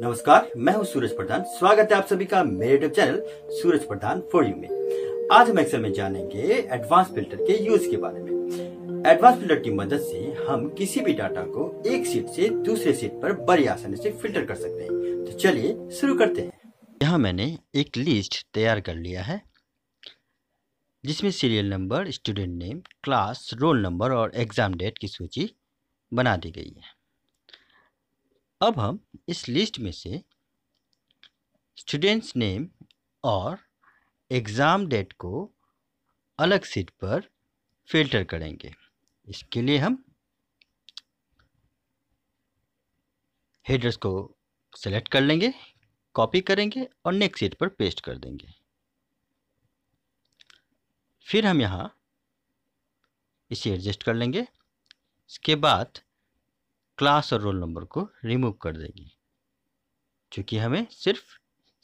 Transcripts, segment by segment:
नमस्कार मैं हूं सूरज प्रधान स्वागत है आप सभी का मेरे YouTube channel Suraj Pradhan for you में आज हम एक्सेल में जानेंगे एडवांस फिल्टर के यूज के बारे में एडवांस फिल्टर की मदद से हम किसी भी डाटा को एक सीट से दूसरे सीट पर बड़ी आसानी से फिल्टर कर सकते हैं तो चलिए शुरू करते हैं यहाँ मैंने एक लिस्ट तैयार कर लिया है जिसमें serial number student name class roll number और एग्जाम डेट की सूची बना दी गई है अब हम इस लिस्ट में से स्टूडेंट्स नेम और एग्ज़ाम डेट को अलग सीट पर फिल्टर करेंगे इसके लिए हम हेडर्स को सेलेक्ट कर लेंगे कॉपी करेंगे और नेक्स्ट सीट पर पेस्ट कर देंगे फिर हम यहाँ इसे एडजस्ट कर लेंगे इसके बाद क्लास और रोल नंबर को रिमूव कर देगी क्योंकि हमें सिर्फ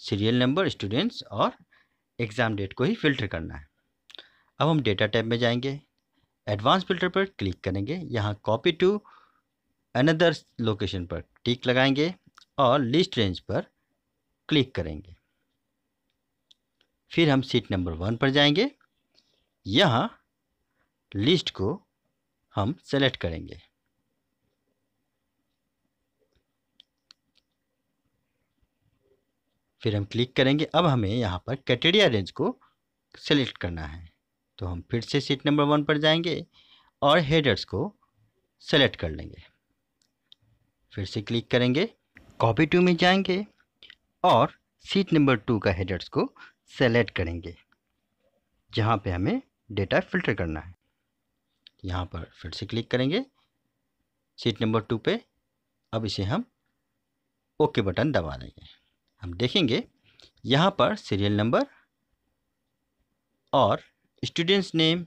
सीरियल नंबर स्टूडेंट्स और एग्ज़ाम डेट को ही फ़िल्टर करना है अब हम डेटा टैब में जाएंगे एडवांस फिल्टर पर क्लिक करेंगे यहाँ कॉपी टू अनदर लोकेशन पर टिक लगाएंगे और लिस्ट रेंज पर क्लिक करेंगे फिर हम सीट नंबर वन पर जाएंगे यहाँ लिस्ट को हम सेलेक्ट करेंगे फिर हम क्लिक करेंगे अब हमें यहाँ पर कैटेरिया रेंज को सेलेक्ट करना है तो हम फिर से सीट नंबर वन पर जाएंगे और हेडर्स को सेलेक्ट कर लेंगे फिर से क्लिक करेंगे कॉपी टू में जाएंगे और सीट नंबर टू का हेडर्स को सेलेक्ट करेंगे जहाँ पे हमें डेटा फिल्टर करना है यहाँ पर फिर से क्लिक करेंगे सीट नंबर टू पे अब इसे हम ओके बटन दबा देंगे हम देखेंगे यहाँ पर सीरियल नंबर और स्टूडेंट्स नेम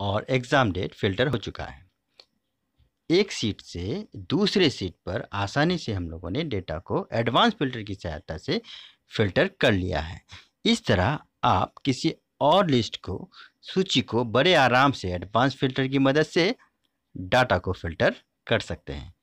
और एग्ज़ाम डेट फिल्टर हो चुका है एक सीट से दूसरे सीट पर आसानी से हम लोगों ने डेटा को एडवांस फिल्टर की सहायता से फिल्टर कर लिया है इस तरह आप किसी और लिस्ट को सूची को बड़े आराम से एडवांस फिल्टर की मदद से डाटा को फिल्टर कर सकते हैं